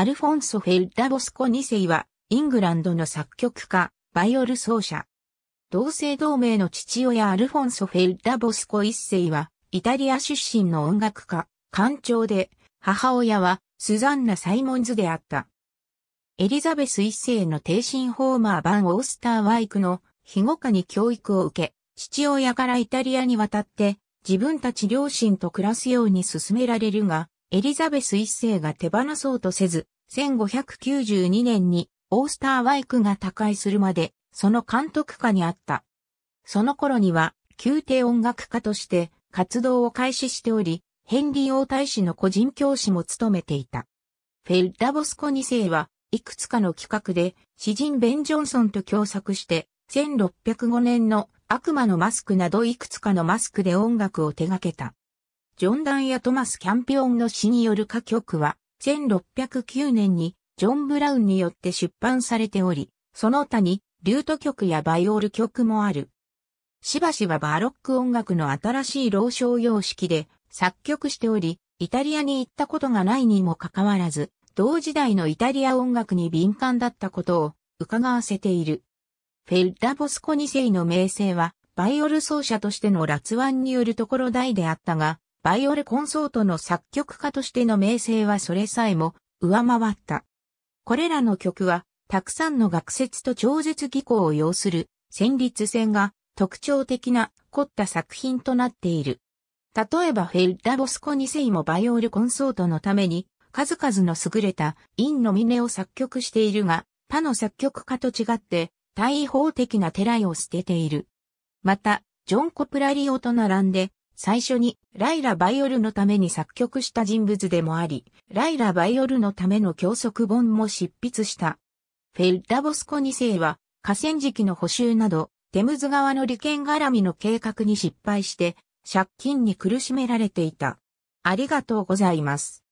アルフォンソ・フェルダ・ボスコ2世は、イングランドの作曲家、バイオル奏者。同姓同名の父親アルフォンソ・フェルダ・ボスコ1世は、イタリア出身の音楽家、館長で、母親は、スザンナ・サイモンズであった。エリザベス1世の低身ホーマー・バン・オースター・ワイクの、庇護下に教育を受け、父親からイタリアに渡って、自分たち両親と暮らすように勧められるが、エリザベス一世が手放そうとせず、1592年にオースターワイクが他界するまで、その監督下にあった。その頃には、宮廷音楽家として活動を開始しており、ヘンリー王大使の個人教師も務めていた。フェルダボスコ二世は、いくつかの企画で、詩人ベン・ジョンソンと共作して、1605年の悪魔のマスクなどいくつかのマスクで音楽を手掛けた。ジョン・ダンやトマス・キャンピオンの詩による歌曲は、1609年にジョン・ブラウンによって出版されており、その他に、リュート曲やバイオール曲もある。しばしばバロック音楽の新しい老少様式で作曲しており、イタリアに行ったことがないにもかかわらず、同時代のイタリア音楽に敏感だったことを伺わせている。フェルダ・ボスコ2世の名声は、バイオル奏者としての辣腕によるところ大であったが、バイオレコンソートの作曲家としての名声はそれさえも上回った。これらの曲は、たくさんの学説と超絶技巧を要する、旋律線が特徴的な凝った作品となっている。例えばフェルダ・ボスコ2世もバイオルコンソートのために数々の優れたインのミネを作曲しているが、他の作曲家と違って大法的な手来を捨てている。また、ジョン・コプラリオと並んで最初にライラ・バイオルのために作曲した人物でもあり、ライラ・バイオルのための教則本も執筆した。フェルダ・ボスコ2世は河川敷の補修など、テムズ川の利権絡みの計画に失敗して、借金に苦しめられていた。ありがとうございます。